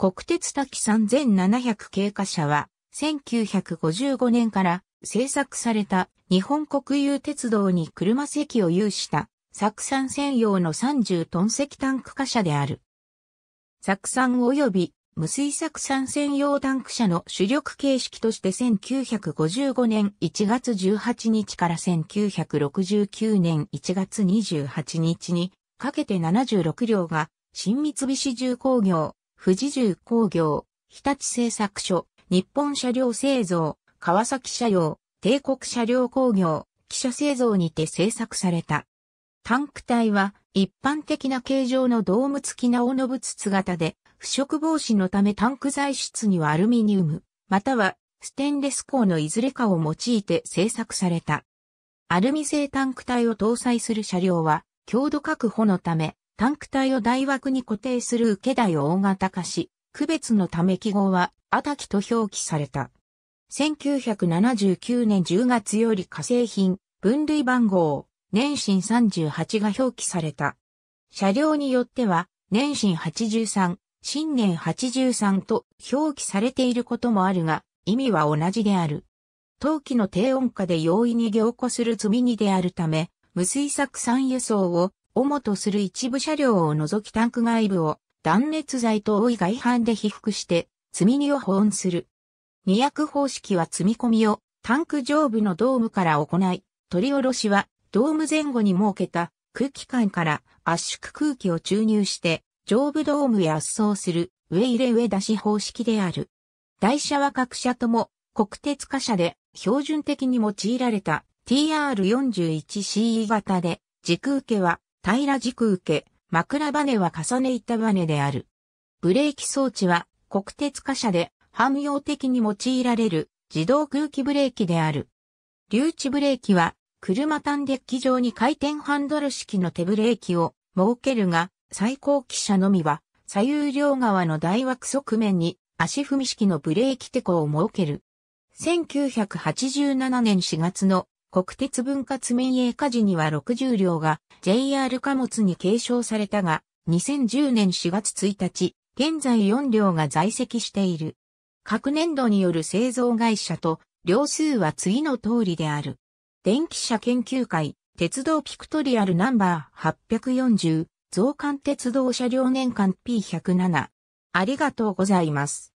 国鉄滝3700経過車は、1955年から製作された日本国有鉄道に車席を有した作産専用の30トン石タンク貨車である。作産及び無水作産専用タンク車の主力形式として1955年1月18日から1969年1月28日にかけて76両が新三菱重工業富士重工業、日立製作所、日本車両製造、川崎車両、帝国車両工業、汽車製造にて製作された。タンク体は一般的な形状のドーム付きなおのぶつ型で、腐食防止のためタンク材質にはアルミニウム、またはステンレス鋼のいずれかを用いて製作された。アルミ製タンク体を搭載する車両は、強度確保のため、タンク体を台枠に固定する受け台を大型化し、区別のため記号は、アタキと表記された。1979年10月より化成品、分類番号、年進38が表記された。車両によっては、年進83、新年83と表記されていることもあるが、意味は同じである。陶器の低温下で容易に凝固する積み荷であるため、無水作酸輸送を主とする一部車両を除きタンク外部を断熱材と覆い外反で被覆して積み荷を保温する。二役方式は積み込みをタンク上部のドームから行い、取り下ろしはドーム前後に設けた空気管から圧縮空気を注入して上部ドームへ圧送する上入れ上出し方式である。台車は各社とも国鉄貨車で標準的に用いられた TR41CE 型で軸受けは平ら軸受け、枕バネは重ね板バネである。ブレーキ装置は国鉄貨車で汎用的に用いられる自動空気ブレーキである。留置ブレーキは車単デッキ上に回転ハンドル式の手ブレーキを設けるが、最高機車のみは左右両側の大枠側面に足踏み式のブレーキテコを設ける。1987年4月の国鉄分割民営化時には60両が JR 貨物に継承されたが、2010年4月1日、現在4両が在籍している。各年度による製造会社と、両数は次の通りである。電気車研究会、鉄道ピクトリアルナンバー840、増刊鉄道車両年間 P107。ありがとうございます。